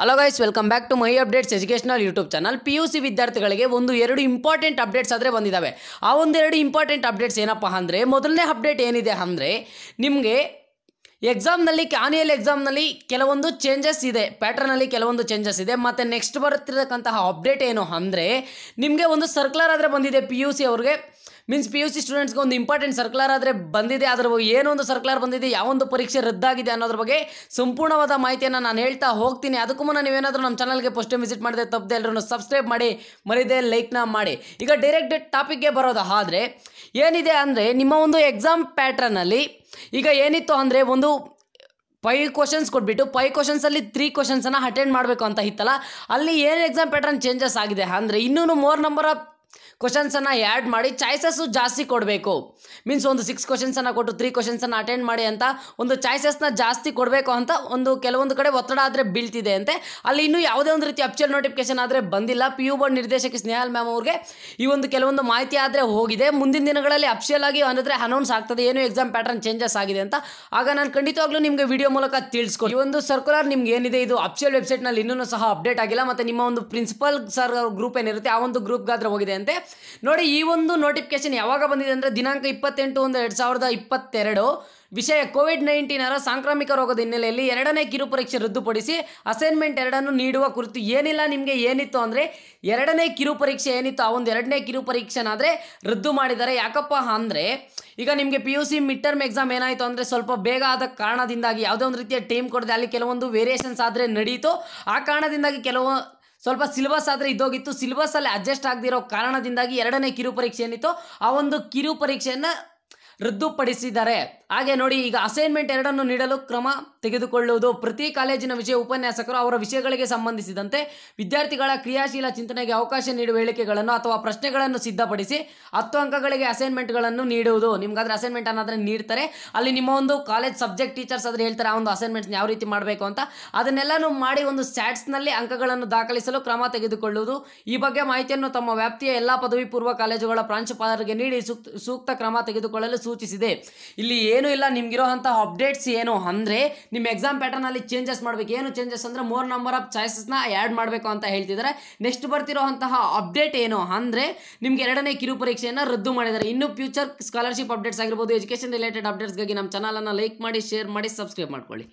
hello guys welcome back to my updates educational YouTube channel P U C ವಿದ್ಯಾರ್ಥಿಗಳಿಗೆ ಒಂದು ಎರಡು important updates ಆದರೆ ಬಂದಿದ್ದಾವೆ ಆ ಒಂದು ಎರಡು ಇಂಪಾರ್ಟೆಂಟ್ ಅಪ್ಡೇಟ್ಸ್ ಏನಪ್ಪ ಅಂದರೆ ಮೊದಲನೇ ಅಪ್ಡೇಟ್ ಏನಿದೆ ಅಂದರೆ ನಿಮಗೆ ಎಕ್ಸಾಮ್ನಲ್ಲಿ ಆನ್ಯಲ್ ಎಕ್ಸಾಮ್ನಲ್ಲಿ ಕೆಲವೊಂದು ಚೇಂಜಸ್ ಇದೆ ಪ್ಯಾಟ್ರನಲ್ಲಿ ಕೆಲವೊಂದು ಚೇಂಜಸ್ ಇದೆ ಮತ್ತು ನೆಕ್ಸ್ಟ್ ಬರುತ್ತಿರತಕ್ಕಂತಹ ಅಪ್ಡೇಟ್ ಏನು ಅಂದರೆ ನಿಮಗೆ ಒಂದು ಸರ್ಕ್ಯುಲರ್ ಆದರೆ ಬಂದಿದೆ ಪಿ ಯು ಸಿ ಅವ್ರಿಗೆ ಮೀನ್ಸ್ ಪಿ ಯು ಸಿ ಸ್ಟೂಡೆಂಟ್ಸ್ಗೆ ಒಂದು ಇಂಪಾರ್ಟೆಂಟ್ ಸರ್ಕ್ಯುಲರ್ ಆದರೆ ಬಂದಿದೆ ಅದರ ಏನೊಂದು ಸರ್ಕ್ಯುಲರ್ ಬಂದಿದೆ ಯಾವೊಂದು ಪರೀಕ್ಷೆ ರದ್ದಾಗಿದೆ ಅನ್ನೋದ್ರ ಬಗ್ಗೆ ಸಂಪೂರ್ಣವಾದ ಮಾಹಿತಿಯನ್ನು ನಾನು ಹೇಳ್ತಾ ಹೋಗ್ತೀನಿ ಅದಕ್ಕೂ ಮುನ್ನ ನೀವೇನಾದರೂ ನಮ್ಮ ಚಾನಲ್ಗೆ ಫಸ್ಟ್ ಟೈಮ್ ವಿಸಿಟ್ ಮಾಡಿದೆ ತಪ್ಪದೆ ಎಲ್ಲರೂ ಸಬ್ಸ್ಕ್ರೈಬ್ ಮಾಡಿ ಮರಿದೆ ಲೈಕ್ನ ಮಾಡಿ ಈಗ ಡೈರೆಕ್ಟ್ ಟಾಪಿಕ್ಗೆ ಬರೋದು ಆದರೆ ಏನಿದೆ ಅಂದರೆ ನಿಮ್ಮ ಒಂದು ಎಕ್ಸಾಮ್ ಪ್ಯಾಟ್ರನಲ್ಲಿ ಈಗ ಏನಿತ್ತು ಅಂದರೆ ಒಂದು ಫೈವ್ ಕ್ವಶನ್ಸ್ ಕೊಟ್ಬಿಟ್ಟು ಫೈ ಕ್ವಶನ್ಸಲ್ಲಿ ತ್ರೀ ಕ್ವಶನ್ಸನ್ನು ಅಟೆಂಡ್ ಮಾಡಬೇಕು ಅಂತ ಇತ್ತಲ್ಲ ಅಲ್ಲಿ ಏನು ಎಕ್ಸಾಮ್ ಪ್ಯಾಟರ್ನ್ ಚೇಂಜಸ್ ಆಗಿದೆ ಅಂದರೆ ಇನ್ನೂ ಮೋರ್ ನಂಬರ್ ಆಫ್ ಕ್ವಶನ್ಸನ್ನು ಆ್ಯಡ್ ಮಾಡಿ ಚಾಯ್ಸಸ್ಸು ಜಾಸ್ತಿ ಕೊಡಬೇಕು ಮೀನ್ಸ್ ಒಂದು ಸಿಕ್ಸ್ ಕ್ವಶನ್ಸನ್ನು ಕೊಟ್ಟು ತ್ರೀ ಕ್ವಶನ್ಸನ್ನು ಅಟೆಂಡ್ ಮಾಡಿ ಅಂತ ಒಂದು ಚಾಯ್ಸಸ್ನ ಜಾಸ್ತಿ ಕೊಡಬೇಕು ಅಂತ ಒಂದು ಕೆಲವೊಂದು ಕಡೆ ಒತ್ತಡ ಆದರೆ ಬೀಳ್ತಿದೆ ಅಂತೆ ಅಲ್ಲಿ ಇನ್ನೂ ಯಾವುದೇ ಒಂದು ರೀತಿ ಅಪ್ಚಲ್ ನೋಟಿಫಿಕೇಶನ್ ಆದರೆ ಬಂದಿಲ್ಲ ಪಿ ಯು ಬೋರ್ಡ್ ನಿರ್ದೇಶಕಿ ಸ್ನೇಹಲ್ ಮ್ಯಾಮ್ ಅವ್ರಿಗೆ ಈ ಒಂದು ಕೆಲವೊಂದು ಮಾಹಿತಿ ಆದರೆ ಹೋಗಿದೆ ಮುಂದಿನ ದಿನಗಳಲ್ಲಿ ಅಪ್ಷಿಯಲ್ ಆಗಿ ಅಂದರೆ ಅನೌನ್ಸ್ ಆಗ್ತದೆ ಏನು ಎಕ್ಸಾಮ್ ಪ್ಯಾಟರ್ನ್ ಚೇಂಜಸ್ ಆಗಿದೆ ಅಂತ ಆಗ ನಾನು ಖಂಡಿತವಾಗ್ಲೂ ನಿಮಗೆ ವಿಡಿಯೋ ಮೂಲಕ ತಿಳಿಸ್ಕೊಡಿ ಈ ಒಂದು ಸರ್ಕುಲರ್ ನಿಮ್ಗೆ ಏನಿದೆ ಇದು ವೆಬ್ಸೈಟ್ ವೆಬ್ಸೈಟ್ನಲ್ಲಿ ಇನ್ನೂ ಸಹ ಅಪ್ಡೇಟ್ ಆಗಿಲ್ಲ ಮತ್ತು ನಿಮ್ಮ ಒಂದು ಪ್ರಿನ್ಸಿಪಲ್ ಸರ್ ಗ್ರೂಪ್ ಏನಿರುತ್ತೆ ಆ ಒಂದು ಗ್ರೂಪ್ಗಾದ್ರೆ ಹೋಗಿದೆ ಅಂತ ನೋಡಿ ಈ ಒಂದು ನೋಟಿಫಿಕೇಶನ್ ಯಾವಾಗ ಬಂದಿದೆ ಅಂದರೆ ದಿನಾಂಕ ಇಪ್ಪತ್ತೆಂಟು ಒಂದು ಎರಡು ಸಾವಿರದ ಇಪ್ಪತ್ತೆರಡು ವಿಷಯ ಕೋವಿಡ್ ನೈನ್ಟೀನರ ಸಾಂಕ್ರಾಮಿಕ ರೋಗದ ಹಿನ್ನೆಲೆಯಲ್ಲಿ ಎರಡನೇ ಕಿರು ಪರೀಕ್ಷೆ ರದ್ದುಪಡಿಸಿ ಅಸೈನ್ಮೆಂಟ್ ಎರಡನ್ನು ನೀಡುವ ಕುರಿತು ಏನಿಲ್ಲ ನಿಮಗೆ ಏನಿತ್ತು ಅಂದರೆ ಎರಡನೇ ಕಿರು ಪರೀಕ್ಷೆ ಏನಿತ್ತು ಆ ಒಂದು ಎರಡನೇ ಕಿರು ಪರೀಕ್ಷೆನಾದರೆ ರದ್ದು ಮಾಡಿದ್ದಾರೆ ಯಾಕಪ್ಪ ಅಂದರೆ ಈಗ ನಿಮಗೆ P U C mid term exam ಏನಾಯಿತು ಅಂದರೆ ಸ್ವಲ್ಪ ಬೇಗ ಆದ ಕಾರಣದಿಂದಾಗಿ ಯಾವುದೇ ಒಂದು ರೀತಿಯ ಟೀಮ್ ಕೊಡದೆ ಅಲ್ಲಿ ಕೆಲವೊಂದು ವೇರಿಯೇಷನ್ಸ್ ಆದರೆ ನಡೀತು ಆ ಕಾರಣದಿಂದಾಗಿ ಕೆಲವು ಸ್ವಲ್ಪ ಸಿಲೆಬಸ್ ಆದರೆ ಇದ್ದೋಗಿತ್ತು ಸಿಲೆಬಸ್ ಅಲ್ಲಿ ಅಡ್ಜಸ್ಟ್ ಆಗದಿರೋ ಕಾರಣದಿಂದಾಗಿ ಎರಡನೇ ಕಿರು ಪರೀಕ್ಷೆ ಏನಿತ್ತು ಆ ಒಂದು ಕಿರು ಪರೀಕ್ಷೆಯನ್ನು ರದ್ದುಪಡಿಸಿದ್ದಾರೆ ಹಾಗೆ ನೋಡಿ ಈಗ ಅಸೈನ್ಮೆಂಟ್ ಎರಡನ್ನು ನೀಡಲು ಕ್ರಮ ತೆಗೆದುಕೊಳ್ಳುವುದು ಪ್ರತಿ ಕಾಲೇಜಿನ ವಿಷಯ ಉಪನ್ಯಾಸಕರು ಅವರ ವಿಷಯಗಳಿಗೆ ಸಂಬಂಧಿಸಿದಂತೆ ವಿದ್ಯಾರ್ಥಿಗಳ ಕ್ರಿಯಾಶೀಲ ಚಿಂತನೆಗೆ ಅವಕಾಶ ನೀಡುವ ಹೇಳಿಕೆಗಳನ್ನು ಅಥವಾ ಪ್ರಶ್ನೆಗಳನ್ನು ಸಿದ್ಧಪಡಿಸಿ ಹತ್ತು ಅಂಕಗಳಿಗೆ ಅಸೈನ್ಮೆಂಟ್ಗಳನ್ನು ನೀಡುವುದು ನಿಮ್ಗಾದ್ರೆ ಅಸೈನ್ಮೆಂಟ್ ಅನ್ನೋದನ್ನು ನೀಡ್ತಾರೆ ಅಲ್ಲಿ ನಿಮ್ಮ ಒಂದು ಕಾಲೇಜ್ ಸಬ್ಜೆಕ್ಟ್ ಟೀಚರ್ಸ್ ಆದರೆ ಹೇಳ್ತಾರೆ ಆ ಒಂದು ಅಸೈನ್ಮೆಂಟ್ ಯಾವ ರೀತಿ ಮಾಡಬೇಕು ಅಂತ ಅದನ್ನೆಲ್ಲನೂ ಮಾಡಿ ಒಂದು ಸ್ಯಾಟ್ಸ್ನಲ್ಲಿ ಅಂಕಗಳನ್ನು ದಾಖಲಿಸಲು ಕ್ರಮ ತೆಗೆದುಕೊಳ್ಳುವುದು ಈ ಬಗ್ಗೆ ಮಾಹಿತಿಯನ್ನು ತಮ್ಮ ವ್ಯಾಪ್ತಿಯ ಎಲ್ಲ ಪದವಿ ಪೂರ್ವ ಕಾಲೇಜುಗಳ ಪ್ರಾಂಶುಪಾಲರಿಗೆ ನೀಡಿ ಸೂಕ್ತ ಸೂಕ್ತ ಕ್ರಮ ತೆಗೆದುಕೊಳ್ಳಲು ಸೂಚಿಸಿದೆ ಇಲ್ಲಿ ಏನೂ ಇಲ್ಲ ನಿಮ್ಗಿರೋಂಥ ಅಪ್ಡೇಟ್ಸ್ ಏನು ಅಂದರೆ ನಿಮ್ಮ ಎಕ್ಸಾಮ್ ಪ್ಯಾಟರ್ನಲ್ಲಿ ಚೇಂಜಸ್ ಮಾಡಬೇಕು ಏನು ಚೇಂಜಸ್ ಅಂದರೆ ಮೋರ್ ನಂಬರ್ ಆಫ್ ಚಾಯ್ಸಸ್ನ ಆ್ಯಡ್ ಮಾಡಬೇಕು ಅಂತ ಹೇಳ್ತಿದ್ದಾರೆ ನೆಕ್ಸ್ಟ್ ಬರ್ತಿರೋಂತಹ ಅಪ್ಡೇಟ್ ಏನು ಅಂದರೆ ನಿಮಗೆ ಎರಡನೇ ಕಿರು ಪರೀಕ್ಷೆಯನ್ನು ರದ್ದು ಮಾಡಿದ್ದಾರೆ ಇನ್ನು ಫ್ಯೂಚರ್ ಸ್ಕಾಲರ್ಶಿಪ್ ಅಪ್ಡೇಟ್ಸ್ ಆಗಿರ್ಬೋದು ಎಜುಕೇಷನ್ ರಿಲೇಟೆಡ್ ಅಪ್ಡೇಟ್ಸ್ಗಾಗಿ ನಮ್ಮ ಚಾನಲನ್ನು ಲೈಕ್ ಮಾಡಿ ಶೇರ್ ಮಾಡಿ ಸಬ್ಸ್ಕ್ರೈಬ್ ಮಾಡ್ಕೊಳ್ಳಿ